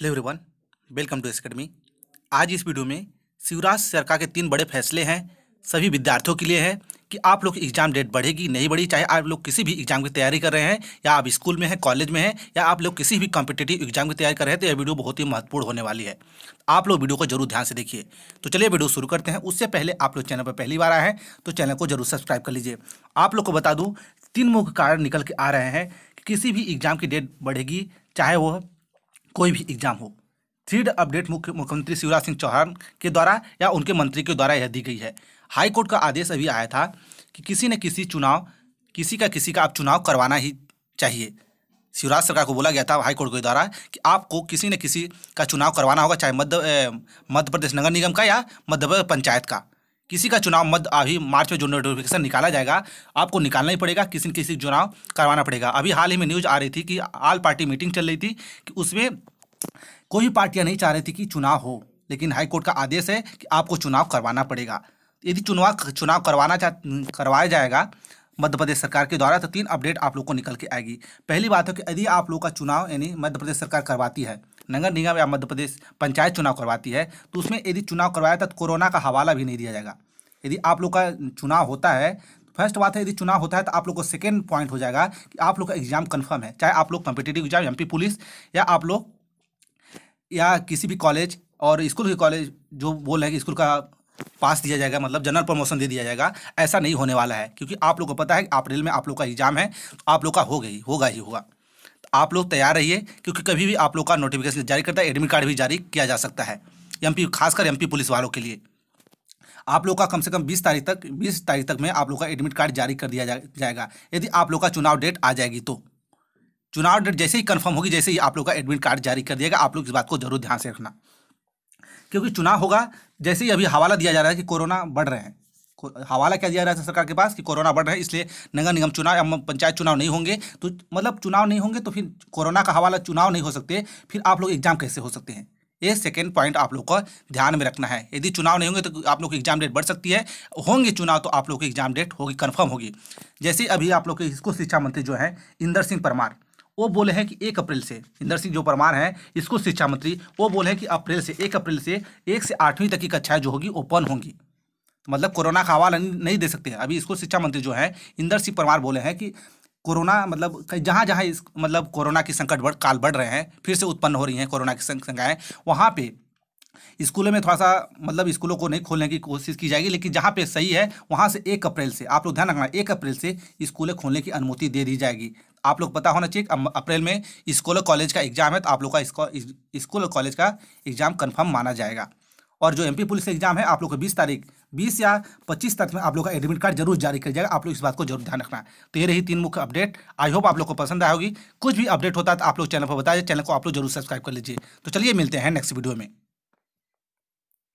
hello everyone welcome to S academy आज इस video में शिवराज सरकार के तीन बड़े फैसले हैं सभी विद्यार्थियों के लिए हैं कि आप लोग एग्जाम डेट बढ़ेगी नहीं बढ़ी चाहे आप लोग किसी भी एग्जाम की तैयारी कर रहे हैं या आप स्कूल में हैं कॉलेज में हैं या आप लोग किसी भी कॉम्पिटेटिव एग्जाम की तैयारी कर रहे हैं तो यह वीडियो बहुत ही महत्वपूर्ण होने वाली है आप लोग वीडियो को जरूर ध्यान से देखिए तो चलिए वीडियो शुरू करते हैं उससे पहले आप लोग चैनल पर पहली बार आए हैं तो चैनल को जरूर सब्सक्राइब कर लीजिए आप लोग को बता दूँ तीन मुख्य कारण निकल के आ रहे हैं किसी भी एग्जाम की डेट बढ़ेगी चाहे वह कोई भी एग्जाम हो थ्रीड अपडेट मुख्य मुख्यमंत्री शिवराज सिंह चौहान के द्वारा या उनके मंत्री के द्वारा यह दी गई है हाई कोर्ट का आदेश अभी आया था कि किसी न किसी चुनाव किसी का किसी का आप चुनाव करवाना ही चाहिए शिवराज सरकार को बोला गया था हाईकोर्ट के द्वारा कि आपको किसी न किसी का चुनाव करवाना होगा चाहे मध्य मध्य प्रदेश नगर निगम का या मध्य प्रदेश पंचायत का किसी का चुनाव मध्य अभी मार्च में जो नोटिफिकेशन निकाला जाएगा आपको निकालना ही पड़ेगा किसी न किसी चुनाव करवाना पड़ेगा अभी हाल ही में न्यूज़ आ रही थी कि आल पार्टी मीटिंग चल रही थी कि उसमें कोई पार्टियां नहीं चाह रही थी कि चुनाव हो लेकिन हाईकोर्ट का आदेश है कि आपको चुनाव करवाना पड़ेगा यदि चुनाव चुनाव करवाना चाह करवाया जाएगा मध्य प्रदेश सरकार के द्वारा तो तीन अपडेट आप लोग को निकल के आएगी पहली बात है कि यदि आप लोग का चुनाव यानी मध्य प्रदेश सरकार करवाती है नगर निगम या मध्य प्रदेश पंचायत चुनाव करवाती है तो उसमें यदि चुनाव करवाया था तो कोरोना का हवाला भी नहीं दिया जाएगा यदि आप लोग का चुनाव होता है फर्स्ट बात है यदि चुनाव होता है तो आप लोग को सेकेंड पॉइंट हो जाएगा कि आप लोग का एग्जाम कन्फर्म है चाहे आप लोग कॉम्पिटेटिव एग्जाम एम पुलिस या आप लोग या किसी भी कॉलेज और स्कूल के कॉलेज जो बोल रहे हैं कि स्कूल का पास दिया जाएगा मतलब जनरल प्रमोशन दे दिया जाएगा ऐसा नहीं होने वाला है क्योंकि आप लोग को पता है कि अप्रैल में आप लोग का एग्जाम है तो आप लोग का हो गई होगा ही होगा आप लोग तैयार रहिए क्योंकि कभी भी आप लोग का नोटिफिकेशन जारी करता है एडमिट कार्ड भी जारी किया जा सकता है एमपी खासकर एमपी पुलिस वालों के लिए आप लोग का कम से कम 20 तारीख तक 20 तारीख तक में आप लोग का एडमिट कार्ड जारी कर दिया जा, जाएगा यदि आप लोग का चुनाव डेट आ जाएगी तो चुनाव डेट जैसे ही कन्फर्म होगी जैसे ही आप लोग का एडमिट कार्ड जारी कर दिएगा आप लोग इस बात को जरूर ध्यान से रखना क्योंकि चुनाव होगा जैसे ही अभी हवाला दिया जा रहा है कि कोरोना बढ़ रहे हैं हवाला क्या दिया है सरकार के पास कि कोरोना बढ़ रहा है इसलिए नगर निगम चुनाव या पंचायत चुनाव नहीं होंगे तो मतलब चुनाव नहीं होंगे तो फिर कोरोना का हवाला चुनाव नहीं हो सकते फिर आप लोग एग्जाम कैसे हो सकते हैं ये सेकेंड पॉइंट आप लोग को ध्यान में रखना है यदि चुनाव नहीं होंगे तो आप लोग की एग्जाम डेट बढ़ सकती है होंगे चुनाव तो आप लोग की एग्जाम डेट होगी कन्फर्म होगी जैसे अभी आप लोग के स्कूल शिक्षा मंत्री जो है इंदर सिंह परमार वो बोले हैं कि एक अप्रैल से इंदर सिंह जो परमार हैं स्कूल शिक्षा मंत्री वो बोले हैं कि अप्रैल से एक अप्रैल से एक से आठवीं तक की कक्षाएं जो होगी ओपन होंगी मतलब कोरोना का हवाला नहीं दे सकते अभी इसको शिक्षा मंत्री जो है इंदर सिंह परमार बोले हैं कि कोरोना मतलब जहाँ जहाँ इस मतलब कोरोना की संकट बढ़ काल बढ़ रहे हैं फिर से उत्पन्न हो रही हैं कोरोना की संख्याएँ वहाँ पे स्कूलों में थोड़ा सा मतलब स्कूलों को नहीं खोलने की कोशिश की जाएगी लेकिन जहाँ पे सही है वहाँ से एक अप्रैल से आप लोग ध्यान रखना एक अप्रैल से स्कूलें खोलने की अनुमति दे दी जाएगी आप लोग पता होना चाहिए अप्रैल में स्कूल और कॉलेज का एग्जाम है तो आप लोग का स्कूल और कॉलेज का एग्जाम कन्फर्म माना जाएगा और जो एम पुलिस एग्जाम है आप लोग को बीस तारीख बीस या पच्चीस तक में आप लोग का एडमिट कार्ड जरूर जारी किया जाएगा आप लोग इस बात को जरूर ध्यान रखना तो ये रही तीन मुख्य अपडेट आई होप आप लोग को पसंद आएगी कुछ भी अपडेट होता है तो आप लोग चैनल पर बताइए चैनल को आप लोग जरूर सब्सक्राइब कर लीजिए तो चलिए मिलते हैं नेक्स्ट वीडियो में